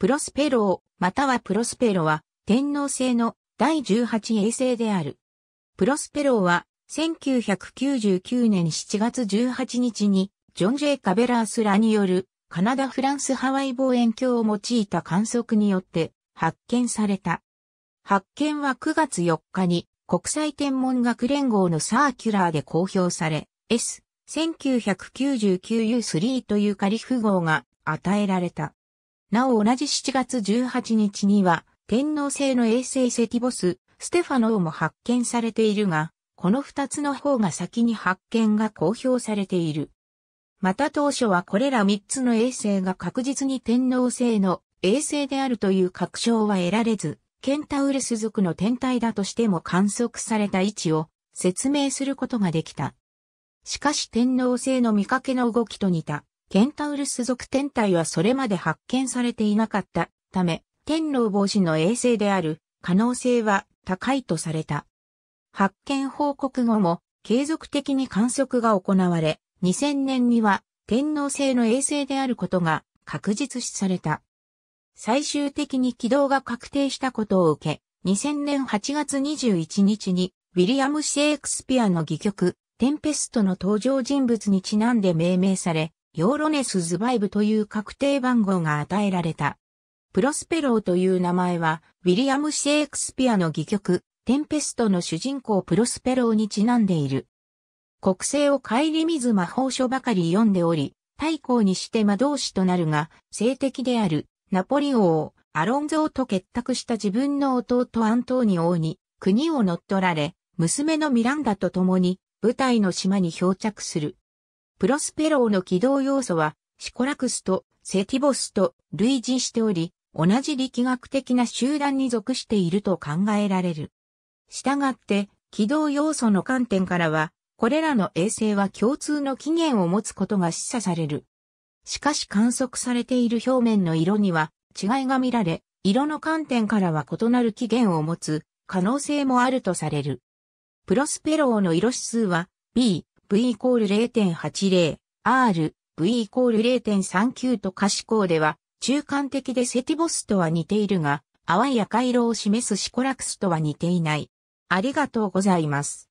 プロスペロー、またはプロスペロは、天皇制の第18衛星である。プロスペローは、1999年7月18日に、ジョン・ジェイ・カベラースらによる、カナダ・フランス・ハワイ望遠鏡を用いた観測によって、発見された。発見は9月4日に、国際天文学連合のサーキュラーで公表され、S1999U3 というカリフ号が与えられた。なお同じ7月18日には、天皇星の衛星セティボス、ステファノーも発見されているが、この二つの方が先に発見が公表されている。また当初はこれら三つの衛星が確実に天皇星の衛星であるという確証は得られず、ケンタウルス族の天体だとしても観測された位置を説明することができた。しかし天皇星の見かけの動きと似たケンタウルス属天体はそれまで発見されていなかったため、天狼帽子の衛星である可能性は高いとされた。発見報告後も継続的に観測が行われ、2000年には天皇星の衛星であることが確実視された。最終的に軌道が確定したことを受け、2000年8月21日に、ウィリアム・シェイクスピアの戯曲、テンペストの登場人物にちなんで命名され、ヨーロネス・ズバイブという確定番号が与えられた。プロスペローという名前は、ウィリアム・シェイクスピアの戯曲、テンペストの主人公プロスペローにちなんでいる。国政をり見ず魔法書ばかり読んでおり、太閤にして魔導士となるが、性的である、ナポリ王、アロンゾーと結託した自分の弟アントーニ王に、国を乗っ取られ、娘のミランダと共に、舞台の島に漂着する。プロスペローの軌道要素は、シコラクスとセティボスと類似しており、同じ力学的な集団に属していると考えられる。したがって、軌道要素の観点からは、これらの衛星は共通の起源を持つことが示唆される。しかし観測されている表面の色には違いが見られ、色の観点からは異なる起源を持つ可能性もあるとされる。プロスペローの色指数は B、V イコール0.80、R、V イコール0.39と可視光では、中間的でセティボスとは似ているが、淡い赤色を示すシコラクスとは似ていない。ありがとうございます。